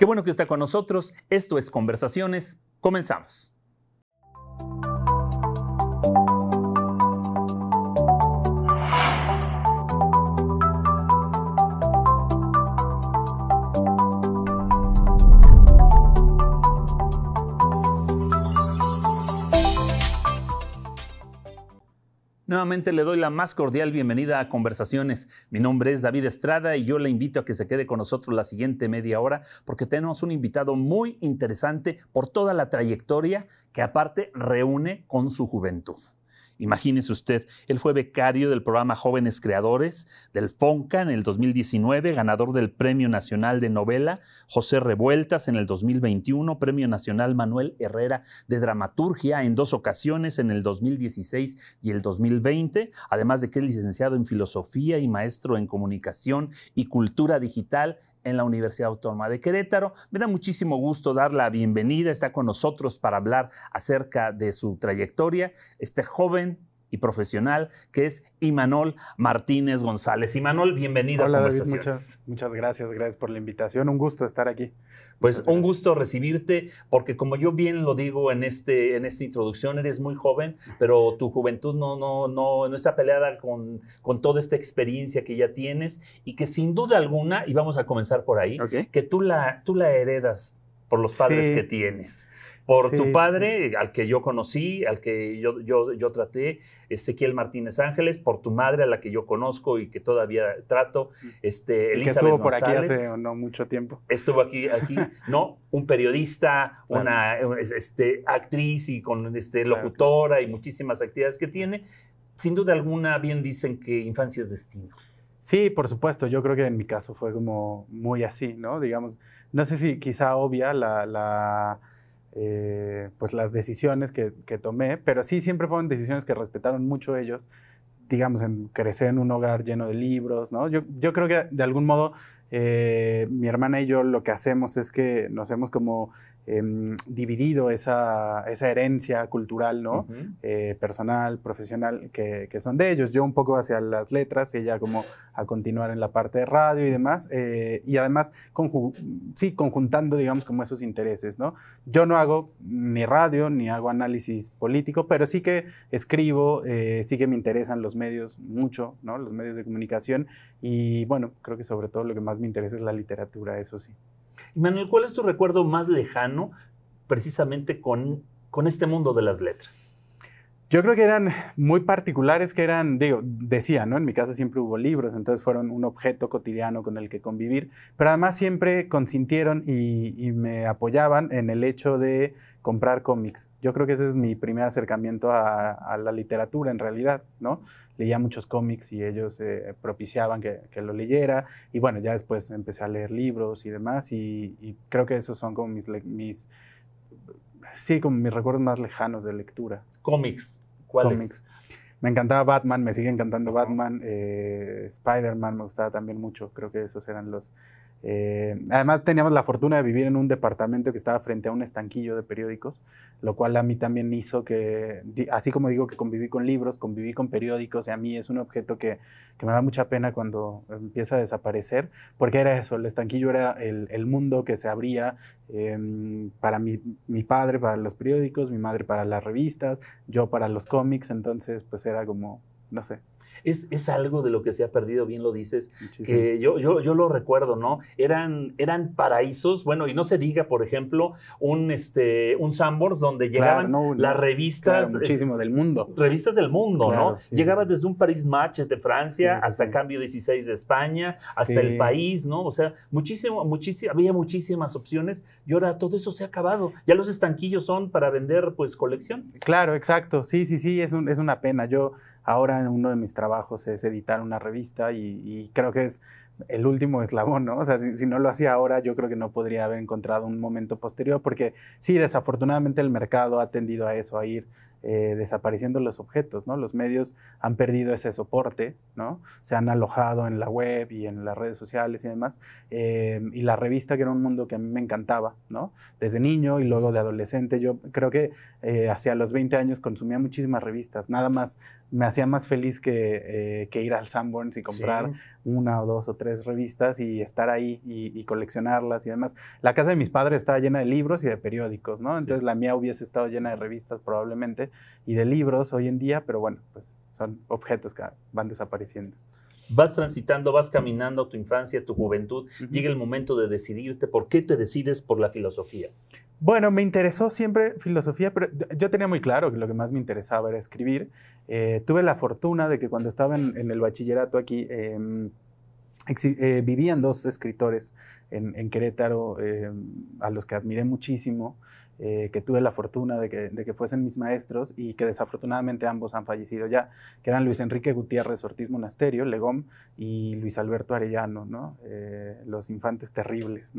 Qué bueno que está con nosotros. Esto es Conversaciones. Comenzamos. Nuevamente le doy la más cordial bienvenida a Conversaciones. Mi nombre es David Estrada y yo le invito a que se quede con nosotros la siguiente media hora porque tenemos un invitado muy interesante por toda la trayectoria que aparte reúne con su juventud. Imagínese usted, él fue becario del programa Jóvenes Creadores del FONCA en el 2019, ganador del Premio Nacional de Novela José Revueltas en el 2021, Premio Nacional Manuel Herrera de Dramaturgia en dos ocasiones en el 2016 y el 2020, además de que es licenciado en Filosofía y maestro en Comunicación y Cultura Digital en la Universidad Autónoma de Querétaro. Me da muchísimo gusto dar la bienvenida. Está con nosotros para hablar acerca de su trayectoria. Este joven y profesional, que es Imanol Martínez González. Imanol, bienvenido a Conversaciones. muchas, muchas, gracias, gracias por la invitación. Un gusto estar aquí. Pues un gusto recibirte, porque como yo bien lo digo en, este, en esta introducción, eres muy joven, pero tu juventud no, no, no, no está peleada con, con toda esta experiencia que ya tienes y que sin duda alguna, y vamos a comenzar por ahí, que tú la, tú la heredas por los padres que tienes por tu padre, al que yo conocí, al que yo, yo, traté, Ezequiel Martínez Ángeles, por tu madre, a la que yo conozco y que todavía trato, mm. este, Elizabeth que estuvo por aquí hace no mucho tiempo. Estuvo aquí, aquí no, un periodista, una este, actriz y con este, locutora y muchísimas actividades que tiene. Sin duda alguna, bien dicen que infancia es destino. Sí, por supuesto. Yo creo que en mi caso fue como muy así, ¿no? Digamos, no sé si quizá obvia la eh, pues las decisiones que, tomé, pero sí siempre fueron decisiones que respetaron mucho ellos, digamos, en crecer en un hogar lleno de libros, ¿no? Yo, yo creo que de algún modo eh, mi hermana y yo lo que hacemos es que nos hemos como Em, dividido esa, herencia cultural, ¿no? Eh, personal, profesional, que, son de ellos. Yo un poco hacia las letras, ella como a continuar en la parte de radio y demás. Eh, y además, sí, conjuntando, digamos, como esos intereses, ¿no? Yo no hago ni radio, ni hago análisis político, pero sí que escribo, eh, sí que me interesan los medios mucho, ¿no? Los medios de comunicación. Y bueno, creo que sobre todo lo que más me interesa es la literatura, eso sí. Manuel, ¿cuál es tu recuerdo más lejano precisamente con, con este mundo de las letras? Yo creo que eran muy particulares, que eran, digo, decía, ¿no? En mi casa siempre hubo libros, entonces fueron un objeto cotidiano con el que convivir, pero además siempre consintieron y, me apoyaban en el hecho de comprar cómics. Yo creo que ese es mi primer acercamiento a, la literatura en realidad, ¿no? Leía muchos cómics y ellos eh, propiciaban que, lo leyera y bueno, ya después empecé a leer libros y demás y, creo que esos son como mis, mis sí, como mis recuerdos más lejanos de lectura. Cómics. Me encantaba Batman, me sigue encantando Batman, eh, Spider-Man me gustaba también mucho, creo que esos eran los eh, además teníamos la fortuna de vivir en un departamento que estaba frente a un estanquillo de periódicos, lo cual a mí también hizo que, así como digo que conviví con libros, conviví con periódicos y a mí es un objeto que, me da mucha pena cuando empieza a desaparecer, porque era eso, el estanquillo era el, mundo que se abría em, para mi, padre, para los periódicos, mi madre para las revistas, yo para los cómics, entonces pues era como no sé. Es, algo de lo que se ha perdido, bien lo dices, que yo, yo, yo, lo recuerdo, ¿no? Eran, eran paraísos, bueno, y no se diga, por ejemplo, un, este, un Sambors donde llegaban las revistas... del mundo. Revistas del mundo, ¿no? Llegaba desde un Paris Match de Francia hasta Cambio 16 de España, hasta El País, ¿no? O sea, muchísimo, muchísimo, había muchísimas opciones y ahora todo eso se ha acabado. Ya los estanquillos son para vender, pues, colecciones. Claro, exacto. Sí, sí, sí, es, un, es una pena. Yo Ahora uno de mis trabajos es editar una revista y, creo que es el último eslabón, ¿no? O sea, si, si, no lo hacía ahora, yo creo que no podría haber encontrado un momento posterior, porque sí, desafortunadamente el mercado ha tendido a eso, a ir eh, desapareciendo los objetos, ¿no? Los medios han perdido ese soporte, ¿no? Se han alojado en la web y en las redes sociales y demás. Eh, y la revista, que era un mundo que a mí me encantaba, ¿no? Desde niño y luego de adolescente. Yo creo que eh, hacia los 20 años consumía muchísimas revistas. Nada más me hacía más feliz que, ir al Sanborns y comprar una o dos o tres revistas y estar ahí y, coleccionarlas y demás. La casa de mis padres estaba llena de libros y de periódicos, ¿no? Entonces la mía hubiese estado llena de revistas probablemente y de libros hoy en día, pero bueno, pues son objetos que van desapareciendo. Vas transitando, vas caminando tu infancia, tu juventud, llega el momento de decidirte, ¿por qué te decides por la filosofía? Bueno, me interesó siempre filosofía, pero yo tenía muy claro que lo que más me interesaba era escribir. Eh, tuve la fortuna de que cuando estaba en, el bachillerato aquí, en em, eh, vivían dos escritores en, Querétaro eh, a los que admiré muchísimo, eh, que tuve la fortuna de que, fuesen mis maestros y que desafortunadamente ambos han fallecido ya, que eran Luis Enrique Gutiérrez Ortiz Monasterio, Legón, y Luis Alberto Arellano, los infantes terribles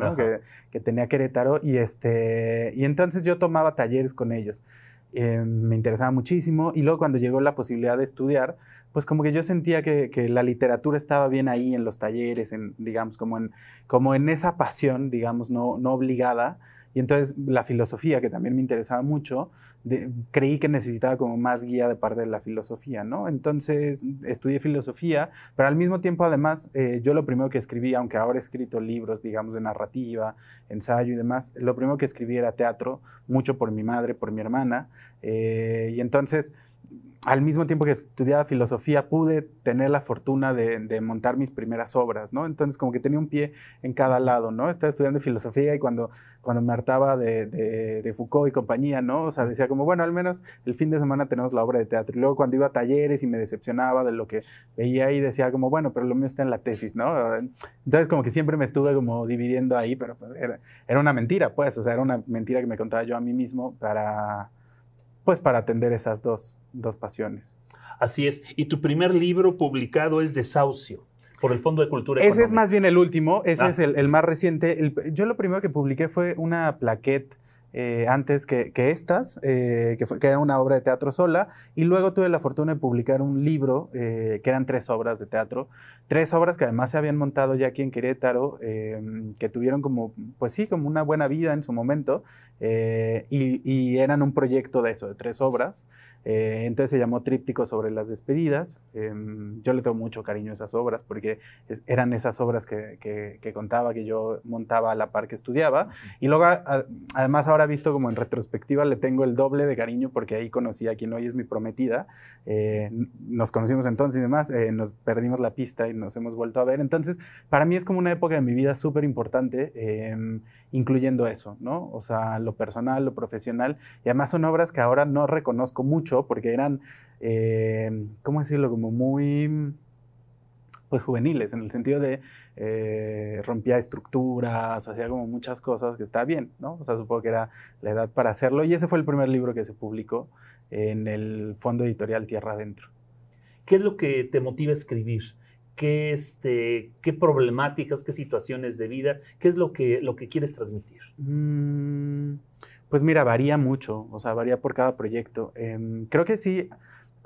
que, tenía Querétaro. Y, este, y entonces yo tomaba talleres con ellos. Eh, me interesaba muchísimo y luego cuando llegó la posibilidad de estudiar, pues como que yo sentía que, la literatura estaba bien ahí en los talleres, en, digamos, como en, esa pasión, digamos, no obligada, y entonces la filosofía, que también me interesaba mucho, creí que necesitaba como más guía de parte de la filosofía, ¿no? Entonces estudié filosofía, pero al mismo tiempo además eh, yo lo primero que escribí, aunque ahora he escrito libros, digamos, de narrativa, ensayo y demás, lo primero que escribí era teatro, mucho por mi madre, por mi hermana, eh, y entonces al mismo tiempo que estudiaba filosofía, pude tener la fortuna de, montar mis primeras obras, ¿no? Entonces, como que tenía un pie en cada lado, ¿no? Estaba estudiando filosofía y cuando, cuando me hartaba de, Foucault y compañía, ¿no? O sea, decía como, bueno, al menos el fin de semana tenemos la obra de teatro. Y luego cuando iba a talleres y me decepcionaba de lo que veía ahí, decía como, bueno, pero lo mío está en la tesis, ¿no? Entonces, como que siempre me estuve como dividiendo ahí, pero pues, era, era una mentira, pues, o sea, era una mentira que me contaba yo a mí mismo para pues para atender esas dos, pasiones. Así es. Y tu primer libro publicado es Desahucio por el Fondo de Cultura. Económica. Ese es más bien el último, ese ah. es el, más reciente. yo lo primero que publiqué fue una plaquette eh, antes que, estas, eh, que, era una obra de teatro sola, y luego tuve la fortuna de publicar un libro eh, que eran tres obras de teatro, tres obras que además se habían montado ya aquí en Querétaro, em, que tuvieron como, pues sí, como una buena vida en su momento, y, eran un proyecto de eso, de tres obras. entonces se llamó Tríptico sobre las despedidas. Em, yo le tengo mucho cariño a esas obras porque eran esas obras que, contaba, que yo montaba a la par que estudiaba. Y luego, además, ahora visto como en retrospectiva le tengo el doble de cariño porque ahí conocí a quien hoy es mi prometida. Eh, nos conocimos entonces y demás, eh, nos perdimos la pista y nos hemos vuelto a ver. Entonces, para mí es como una época de mi vida súper importante, em, incluyendo eso, ¿no? O sea, lo personal, lo profesional. Y además son obras que ahora no reconozco mucho porque eran, eh, ¿cómo decirlo? Como muy pues juveniles, en el sentido de eh, rompía estructuras, hacía como muchas cosas que está bien, ¿no? O sea, supongo que era la edad para hacerlo y ese fue el primer libro que se publicó en el fondo editorial Tierra Adentro. ¿Qué es lo que te motiva a escribir? ¿Qué, este, qué problemáticas, qué situaciones de vida? ¿Qué es lo que, lo que quieres transmitir? Mm, pues mira, varía mucho, o sea, varía por cada proyecto. Em, creo que sí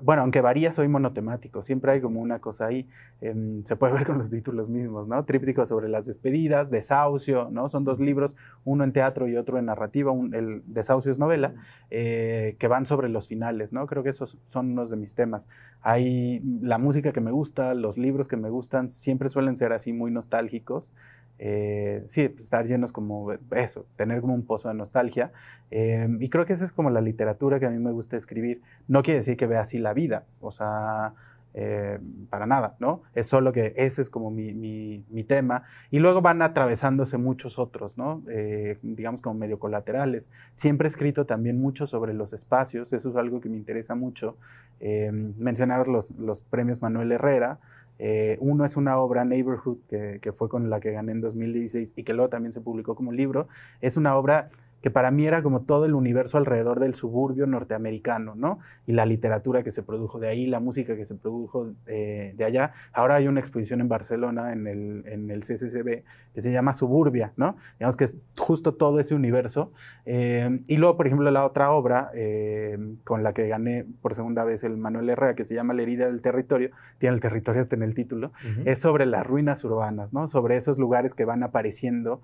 bueno, aunque varía, soy monotemático, siempre hay como una cosa ahí, em, se puede ver con los títulos mismos, ¿no? Tríptico sobre las despedidas, Desahucio, ¿no? Son dos libros, uno en teatro y otro en narrativa, el Desahucio es novela, eh, que van sobre los finales, ¿no? Creo que esos son unos de mis temas. Hay la música que me gusta, los libros que me gustan, siempre suelen ser así muy nostálgicos, eh, sí, pues, estar llenos como eso, tener como un pozo de nostalgia. Em, y creo que esa es como la literatura que a mí me gusta escribir. No quiere decir que vea así la vida, o sea, eh, para nada, ¿no? Es solo que ese es como mi, mi, tema. Y luego van atravesándose muchos otros, ¿no? Eh, digamos como medio colaterales. Siempre he escrito también mucho sobre los espacios, eso es algo que me interesa mucho. Eh, mencionar los, los premios Manuel Herrera, eh, uno es una obra, Neighborhood, que, que, fue con la que gané en 2016 y que luego también se publicó como libro. Es una obra que para mí era como todo el universo alrededor del suburbio norteamericano, ¿no? Y la literatura que se produjo de ahí, la música que se produjo eh, de allá. Ahora hay una exposición en Barcelona, en el, en el CCCB, que se llama Suburbia, ¿no? Digamos que es justo todo ese universo. Eh, y luego, por ejemplo, la otra obra eh, con la que gané por segunda vez el Manuel Herrera, que se llama La herida del territorio, tiene el territorio hasta en el título, es sobre las ruinas urbanas, ¿no? Sobre esos lugares que van apareciendo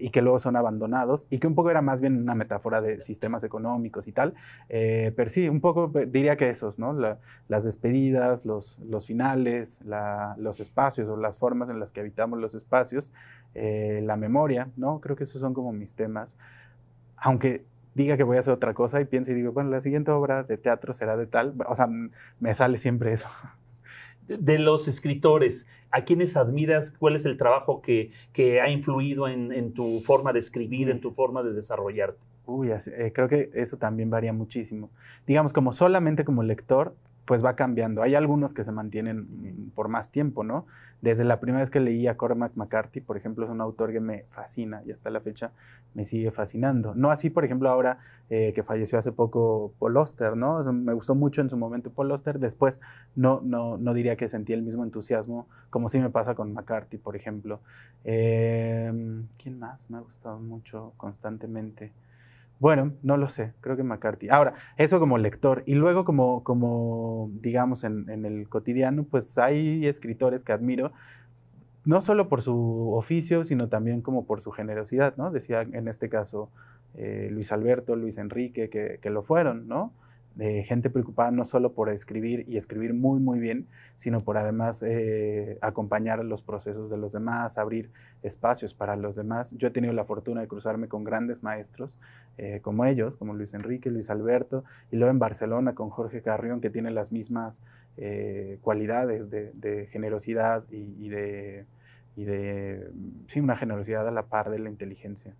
y que luego son abandonados y que un poco era más bien una metáfora de sistemas económicos y tal, eh, pero sí, un poco eh, diría que esos, ¿no? las despedidas, los, los finales, la, los espacios o las formas en las que habitamos los espacios, eh, la memoria, ¿no? Creo que esos son como mis temas, aunque diga que voy a hacer otra cosa y piense y digo, bueno, la siguiente obra de teatro será de tal, o sea, me sale siempre eso de los escritores, ¿a quienes admiras? ¿Cuál es el trabajo que, que ha influido en, tu forma de escribir, en tu forma de desarrollarte? Uy, eh, creo que eso también varía muchísimo. Digamos, como solamente como lector, pues va cambiando. Hay algunos que se mantienen por más tiempo, ¿no? Desde la primera vez que leí a Cormac McCarthy, por ejemplo, es un autor que me fascina y hasta la fecha me sigue fascinando. No así, por ejemplo, ahora eh, que falleció hace poco Paul Oster, ¿no? me gustó mucho en su momento Paul Oster. Después no, no, diría que sentí el mismo entusiasmo como sí me pasa con McCarthy, por ejemplo. Em, ¿Quién más me ha gustado mucho constantemente? Bueno, no lo sé, creo que McCarthy. Ahora, eso como lector. Y luego como, como digamos, en, el cotidiano, pues hay escritores que admiro, no solo por su oficio, sino también como por su generosidad, ¿no? Decía en este caso eh, Luis Alberto, Luis Enrique, que lo fueron, ¿no? de gente preocupada no solo por escribir y escribir muy, muy bien, sino por además eh, acompañar los procesos de los demás, abrir espacios para los demás. Yo he tenido la fortuna de cruzarme con grandes maestros eh, como ellos, como Luis Enrique, Luis Alberto, y luego en Barcelona con Jorge Carrión, que tiene las mismas eh, cualidades de, generosidad y, y de, mm, sí, una generosidad a la par de la inteligencia.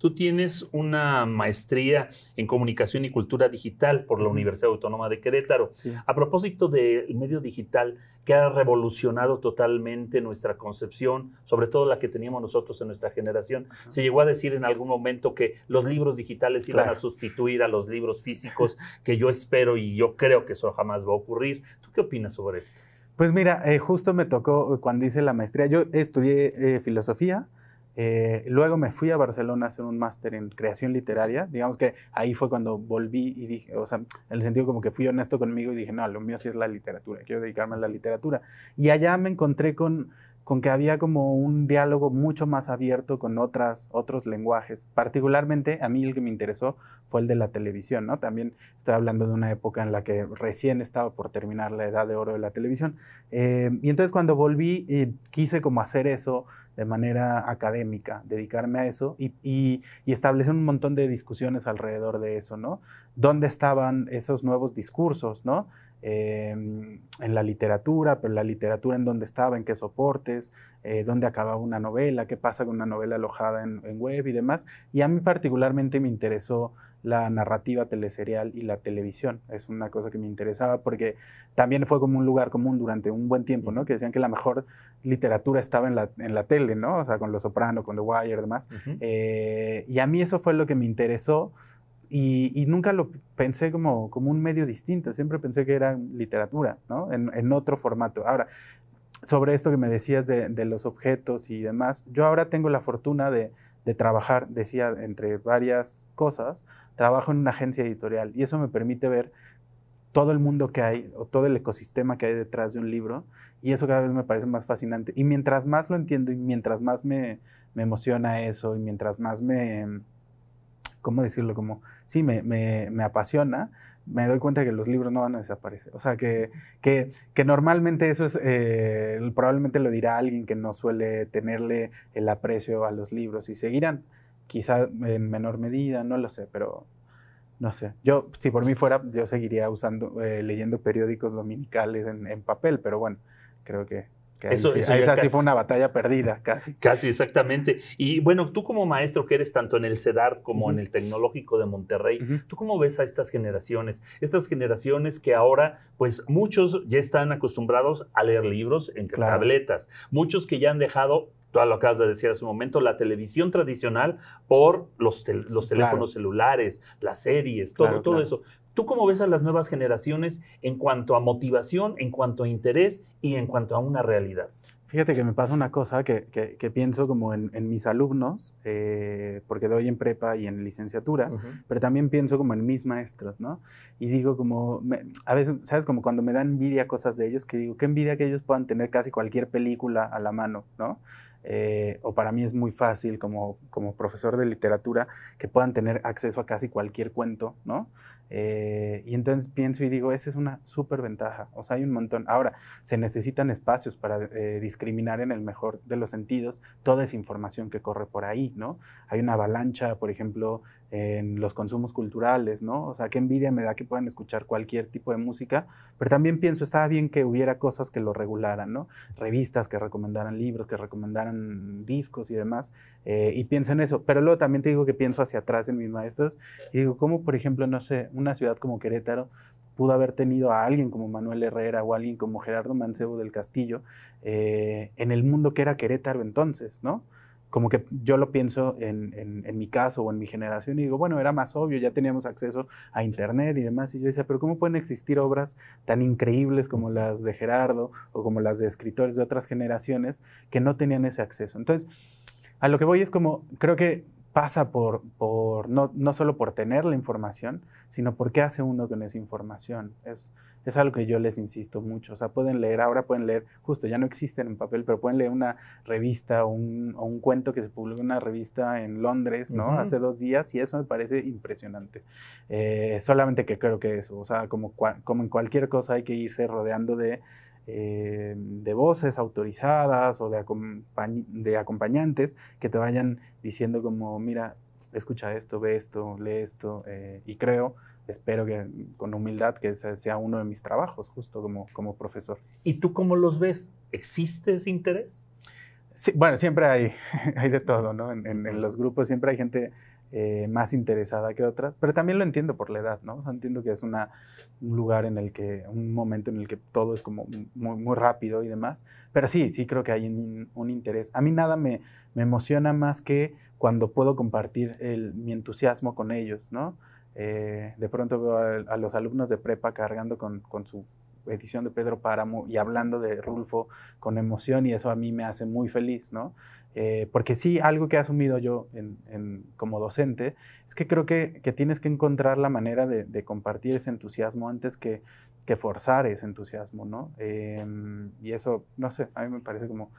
Tú tienes una maestría en comunicación y cultura digital por la Universidad Autónoma de Querétaro. A propósito del medio digital que ha revolucionado totalmente nuestra concepción, sobre todo la que teníamos nosotros en nuestra generación, se llegó a decir en algún momento que los libros digitales iban a sustituir a los libros físicos, que yo espero y yo creo que eso jamás va a ocurrir. ¿Tú qué opinas sobre esto? Pues mira, eh, justo me tocó eh, cuando hice la maestría, yo estudié eh, filosofía, eh, luego me fui a Barcelona a hacer un máster en creación literaria. Digamos que ahí fue cuando volví y dije, o sea, en el sentido como que fui honesto conmigo y dije, no, lo mío sí es la literatura, quiero dedicarme a la literatura. Y allá me encontré con con que había como un diálogo mucho más abierto con otras, otros lenguajes. Particularmente a mí el que me interesó fue el de la televisión, ¿no? También estoy hablando de una época en la que recién estaba por terminar la edad de oro de la televisión. Eh, y entonces cuando volví eh, quise como hacer eso de manera académica, dedicarme a eso y, y, y establecer un montón de discusiones alrededor de eso, ¿no? ¿Dónde estaban esos nuevos discursos, ¿no? Em, en la literatura, pero la literatura en dónde estaba, en qué soportes, eh, dónde acababa una novela, qué pasa con una novela alojada en, web y demás. Y a mí particularmente me interesó la narrativa teleserial y la televisión. Es una cosa que me interesaba porque también fue como un lugar común durante un buen tiempo, ¿no? Que decían que la mejor literatura estaba en la, en la tele, ¿no? O sea, con Los Soprano, con The Wire y demás. Eh, y a mí eso fue lo que me interesó y, nunca lo pensé como, como un medio distinto, siempre pensé que era literatura, ¿no? En, otro formato. Ahora, sobre esto que me decías de, de, los objetos y demás, yo ahora tengo la fortuna de, de, trabajar, decía, entre varias cosas, trabajo en una agencia editorial y eso me permite ver todo el mundo que hay o todo el ecosistema que hay detrás de un libro y eso cada vez me parece más fascinante. Y mientras más lo entiendo y mientras más me, me emociona eso y mientras más me ¿cómo decirlo? Como, sí, me, apasiona, me doy cuenta que los libros no van a desaparecer. O sea, que, que, normalmente eso es, eh, probablemente lo dirá alguien que no suele tenerle el aprecio a los libros y seguirán, quizá en menor medida, no lo sé, pero no sé. Yo, si por mí fuera, yo seguiría usando, eh, leyendo periódicos dominicales en papel, pero bueno, creo que esa sí fue una batalla perdida, casi. Casi, exactamente. Y bueno, tú como maestro que eres tanto en el CEDAR como en el Tecnológico de Monterrey, ¿tú cómo ves a estas generaciones? Estas generaciones que ahora, pues muchos ya están acostumbrados a leer libros en tabletas, muchos que ya han dejado tú lo acabas de decir hace un momento, la televisión tradicional por los, los teléfonos celulares, las series, todo, eso. ¿Tú cómo ves a las nuevas generaciones en cuanto a motivación, en cuanto a interés y en cuanto a una realidad? Fíjate que me pasa una cosa que, pienso como en, mis alumnos, eh, porque doy en prepa y en licenciatura, pero también pienso como en mis maestros, ¿no? Y digo como, a veces, ¿sabes? Como cuando me dan envidia cosas de ellos, que digo, qué envidia que ellos puedan tener casi cualquier película a la mano, ¿no? Eh, o para mí es muy fácil como, como profesor de literatura que puedan tener acceso a casi cualquier cuento, ¿no? Eh, y entonces pienso y digo, esa es una súper ventaja, o sea, hay un montón. Ahora, se necesitan espacios para eh, discriminar en el mejor de los sentidos toda esa información que corre por ahí, ¿no? Hay una avalancha, por ejemplo, en los consumos culturales, ¿no? O sea, qué envidia me da que puedan escuchar cualquier tipo de música, pero también pienso, estaba bien que hubiera cosas que lo regularan, ¿no? Revistas que recomendaran libros, que recomendaran discos y demás, eh, y pienso en eso, pero luego también te digo que pienso hacia atrás en mis maestros y digo, ¿cómo, por ejemplo, no sé, una ciudad como Querétaro pudo haber tenido a alguien como Manuel Herrera o alguien como Gerardo Mancebo del Castillo eh, en el mundo que era Querétaro entonces, ¿no? Como que yo lo pienso en, en, mi caso o en mi generación y digo, bueno, era más obvio, ya teníamos acceso a Internet y demás. Y yo decía, pero ¿cómo pueden existir obras tan increíbles como las de Gerardo o como las de escritores de otras generaciones que no tenían ese acceso? Entonces, a lo que voy es como, creo que pasa por, por no, no, solo por tener la información, sino por qué hace uno con esa información. Es, es algo que yo les insisto mucho. O sea, pueden leer, ahora pueden leer, justo ya no existen en papel, pero pueden leer una revista o un, cuento que se publicó en una revista en Londres, ¿no? Hace dos días y eso me parece impresionante. Eh, solamente que creo que eso, o sea, como, como en cualquier cosa hay que irse rodeando de eh, de voces autorizadas o de, acompañantes que te vayan diciendo como, mira, escucha esto, ve esto, lee esto, eh, y creo, espero que con humildad, que ese sea uno de mis trabajos, justo como, como profesor. ¿Y tú cómo los ves? ¿Existe ese interés? bueno, siempre hay, hay de todo, ¿no? En, los grupos siempre hay gente eh, más interesada que otras, pero también lo entiendo por la edad, ¿no? Entiendo que es un lugar en el que, un momento en el que todo es como muy, rápido y demás, pero sí, sí creo que hay un, interés. A mí nada me, emociona más que cuando puedo compartir mi entusiasmo con ellos, ¿no? Eh, de pronto veo a, a, los alumnos de prepa cargando con, con su edición de Pedro Páramo y hablando de Rulfo con emoción y eso a mí me hace muy feliz, ¿no? Eh, porque sí, algo que he asumido yo como docente es que creo que, tienes que encontrar la manera de, compartir ese entusiasmo antes que, forzar ese entusiasmo, ¿no? Em, y eso, no sé, a mí me parece como,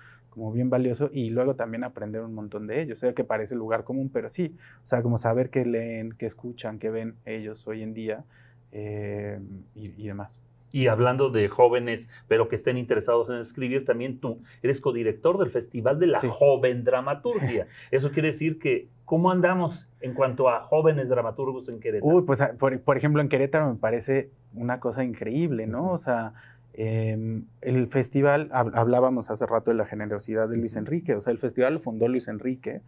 bien valioso y luego también aprender un montón de ellos. Sé que parece lugar común, pero sí, o sea, como saber qué leen, qué escuchan, qué ven ellos hoy en día eh, y demás. Y hablando de jóvenes, pero que estén interesados en escribir, también tú eres codirector del Festival de la Joven Dramaturgia. Eso quiere decir que, ¿cómo andamos en cuanto a jóvenes dramaturgos en Querétaro? Uy, pues ah, por, ejemplo, en Querétaro me parece una cosa increíble, ¿no? O sea, em, el festival, hablábamos hace rato de la generosidad de Luis Enrique, o sea, el festival lo fundó Luis Enrique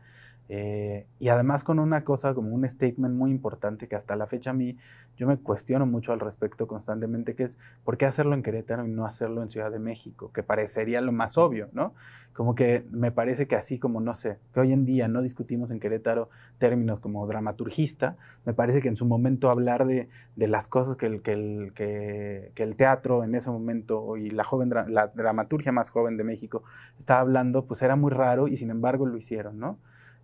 eh, y además con una cosa como un statement muy importante que hasta la fecha a mí yo me cuestiono mucho al respecto constantemente, que es por qué hacerlo en Querétaro y no hacerlo en Ciudad de México, que parecería lo más obvio, ¿no? Como que me parece que así como, no sé, que hoy en día no discutimos en Querétaro términos como dramaturgista, me parece que en su momento hablar de, de las cosas que el, que, el, que el teatro en ese momento y la, joven, la dramaturgia más joven de México estaba hablando, pues era muy raro y sin embargo lo hicieron, ¿no?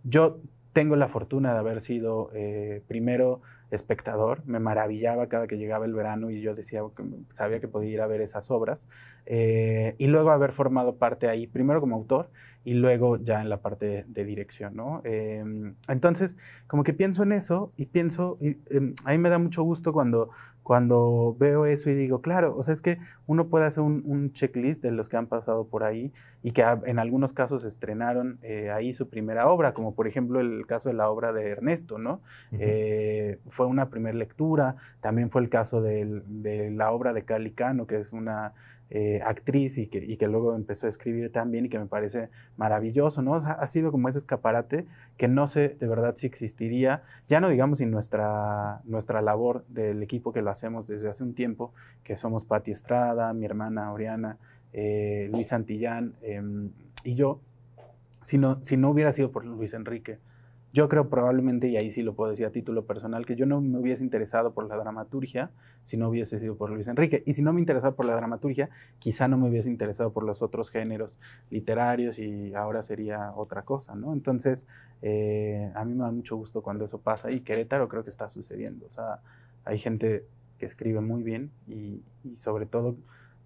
Yo tengo la fortuna de haber sido eh, primero espectador, me maravillaba cada que llegaba el verano y yo decía, sabía que podía ir a ver esas obras, eh, y luego haber formado parte ahí, primero como autor y luego ya en la parte de dirección, ¿no? Em, entonces, como que pienso en eso y pienso, y, em, a me da mucho gusto cuando cuando veo eso y digo, claro, o sea, es que uno puede hacer un, checklist de los que han pasado por ahí y que en algunos casos estrenaron eh, ahí su primera obra, como por ejemplo el caso de la obra de Ernesto, ¿no? Eh, fue una primera lectura, también fue el caso de la obra de Calicano, que es una eh, actriz y que, luego empezó a escribir también y que me parece maravilloso, ¿no? ha sido como ese escaparate que no sé de verdad si existiría, ya no digamos sin nuestra, nuestra labor del equipo que lo hacemos desde hace un tiempo, que somos Pati Estrada, mi hermana Oriana, eh, Luis Santillán em, y yo, si si no hubiera sido por Luis Enrique yo creo probablemente, y ahí sí lo puedo decir a título personal, que yo no me hubiese interesado por la dramaturgia si no hubiese sido por Luis Enrique. Y si no me interesaba por la dramaturgia, quizá no me hubiese interesado por los otros géneros literarios y ahora sería otra cosa, ¿no? Entonces, eh, a mí me da mucho gusto cuando eso pasa y Querétaro creo que está sucediendo. O sea, hay gente que escribe muy bien y, sobre todo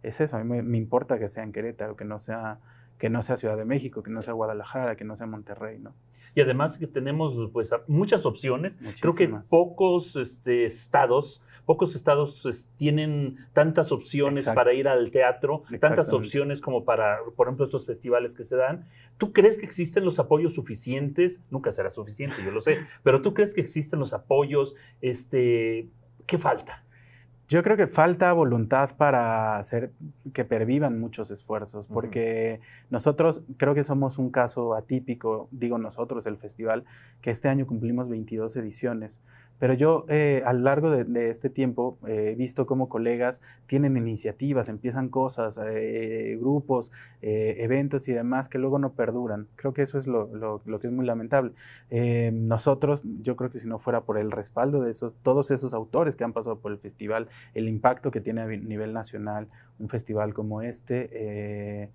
es eso, a mí me, me importa que sea en Querétaro, que no sea que no sea Ciudad de México, que no sea Guadalajara, que no sea Monterrey, ¿no? Y además que tenemos pues muchas opciones. Creo que pocos este, estados, pocos estados tienen tantas opciones para ir al teatro, tantas opciones como para, por ejemplo, estos festivales que se dan. ¿Tú crees que existen los apoyos suficientes? Nunca será suficiente, yo lo sé, pero ¿tú crees que existen los apoyos? Este, ¿Qué falta? Yo creo que falta voluntad para hacer que pervivan muchos esfuerzos, porque nosotros creo que somos un caso atípico, digo nosotros, el festival, que este año cumplimos 22 ediciones. Pero yo eh, a lo largo de, este tiempo eh, he visto cómo colegas tienen iniciativas, empiezan cosas, eh, grupos, eh, eventos y demás que luego no perduran. Creo que eso es lo, que es muy lamentable. nosotros, yo creo que si no fuera por el respaldo de todos esos autores que han pasado por el festival, el impacto que tiene a nivel nacional un festival como este,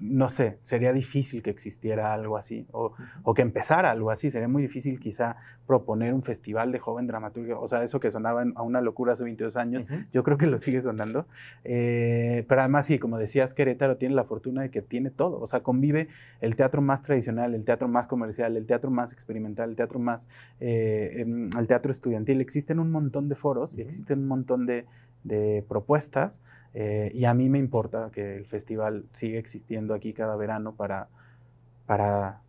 no sé, sería difícil que existiera algo así o, que empezara algo así. Sería muy difícil quizá proponer un festival de joven dramaturgia. O sea, eso que sonaba a una locura hace 22 años, yo creo que lo sigue sonando. Eh, pero además, sí, como decías, Querétaro tiene la fortuna de que tiene todo. O sea, convive el teatro más tradicional, el teatro más comercial, el teatro más experimental, el teatro más, eh, em, el teatro estudiantil. Existen un montón de foros y existen un montón de propuestas. Eh, y a mí me importa que el festival siga existiendo aquí cada verano para, para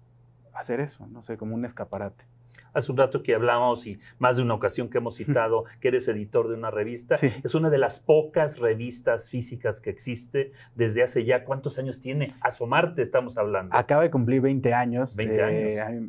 hacer eso, no sé, como un escaparate. Hace un rato que hablamos y más de una ocasión que hemos citado que eres editor de una revista. Es una de las pocas revistas físicas que existe desde hace ya cuántos años tiene. Asomarte estamos hablando. Acaba de cumplir 20 eh, años. A mí,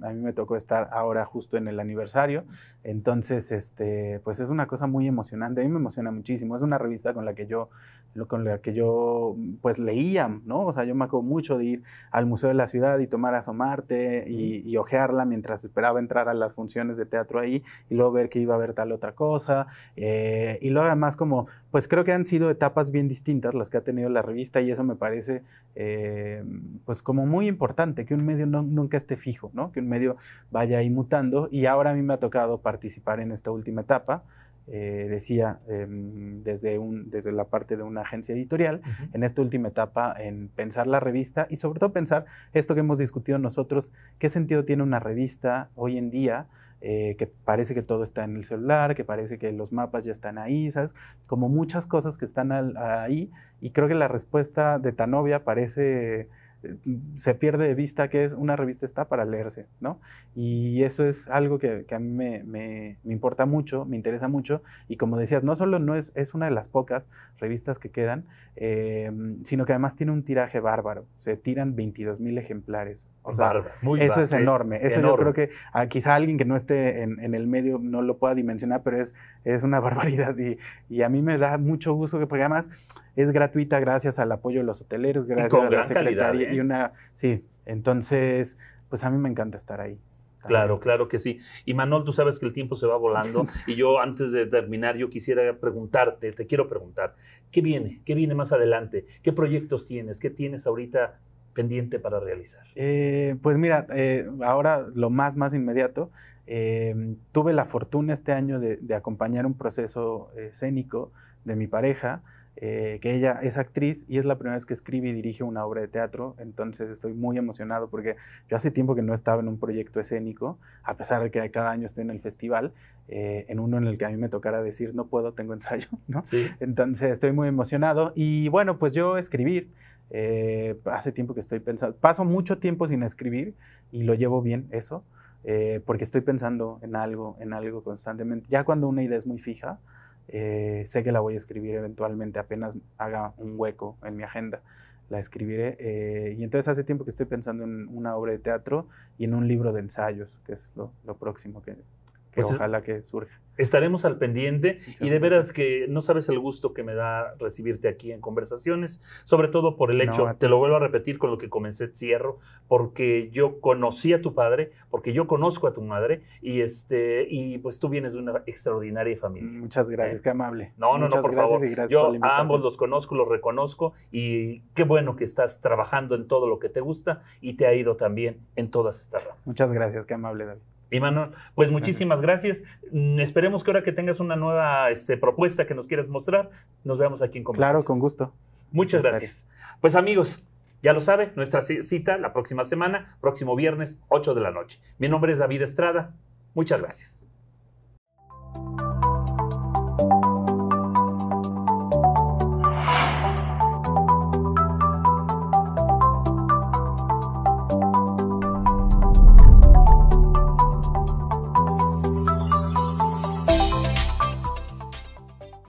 a mí, me tocó estar ahora justo en el aniversario. Entonces, este, pues es una cosa muy emocionante. A mí me emociona muchísimo. Es una revista con la que yo lo con la que yo pues leía, ¿no? O sea, yo me acuerdo mucho de ir al Museo de la Ciudad y tomar asomarte y, y ojearla mientras esperaba entrar a las funciones de teatro ahí y luego ver que iba a haber tal otra cosa. Eh, y luego además como, pues creo que han sido etapas bien distintas las que ha tenido la revista y eso me parece eh, pues como muy importante, que un medio nunca esté fijo, ¿no? Que un medio vaya ahí mutando y ahora a mí me ha tocado participar en esta última etapa. Eh, decía, em, desde, un, desde la parte de una agencia editorial, en esta última etapa, en pensar la revista y sobre todo pensar esto que hemos discutido nosotros, qué sentido tiene una revista hoy en día, eh, que parece que todo está en el celular, que parece que los mapas ya están ahí, Como muchas cosas que están ahí y creo que la respuesta de Tanovia parece se pierde de vista que es una revista está para leerse, ¿no? Y eso es algo que, a mí me, importa mucho, me interesa mucho, y como decías, no solo no es, es una de las pocas revistas que quedan, eh, sino que además tiene un tiraje bárbaro, se tiran 22 mil ejemplares, o sea, eso es enorme, eso yo creo que ah, quizá alguien que no esté en, el medio no lo pueda dimensionar, pero es, es una barbaridad, y, a mí me da mucho gusto que, porque además es gratuita gracias al apoyo de los hoteleros, gracias a la calidad, y ¿eh? una sí, entonces pues a mí me encanta estar ahí. Claro, claro que sí. Y Manuel, tú sabes que el tiempo se va volando y yo antes de terminar, yo quisiera preguntarte, te quiero preguntar, ¿qué viene? ¿Qué viene más adelante? ¿Qué proyectos tienes? ¿Qué tienes ahorita pendiente para realizar? Eh, pues mira, eh, ahora lo más, más inmediato, em, tuve la fortuna este año de, de acompañar un proceso escénico de mi pareja eh, que ella es actriz y es la primera vez que escribe y dirige una obra de teatro, entonces estoy muy emocionado porque yo hace tiempo que no estaba en un proyecto escénico, a pesar de que cada año estoy en el festival, eh, en uno en el que a mí me tocara decir no puedo, tengo ensayo, ¿no? Entonces estoy muy emocionado y bueno, pues yo escribir. Eh, hace tiempo que estoy pensando, paso mucho tiempo sin escribir y lo llevo bien eso, porque estoy pensando en algo, en algo constantemente. Ya cuando una idea es muy fija, eh, sé que la voy a escribir eventualmente, apenas haga un hueco en mi agenda, la escribiré. Eh, y entonces hace tiempo que estoy pensando en una obra de teatro y en un libro de ensayos, que es lo próximo que, pues, eh, ojalá que surja. Estaremos al pendiente y de veras que no sabes el gusto que me da recibirte aquí en conversaciones, sobre todo por el hecho, te lo vuelvo a repetir con lo que comencé cierro, porque yo conocí a tu padre, porque yo conozco a tu madre y este y pues tú vienes de una extraordinaria familia. Muchas gracias, eh, qué amable. No, no, no, por favor. yo a ambos los conozco, los reconozco y qué bueno que estás trabajando en todo lo que te gusta y te ha ido también en todas estas ramas. Muchas gracias, qué amable David. Y pues muchísimas gracias. Mm, esperemos que ahora que tengas una nueva este, propuesta que nos quieras mostrar, nos veamos aquí en Claro, con gusto. Muchas, gracias. gracias. Pues amigos, ya lo sabe, nuestra cita la próxima semana, próximo viernes, 8 de la noche. Mi nombre es David Estrada. Muchas gracias.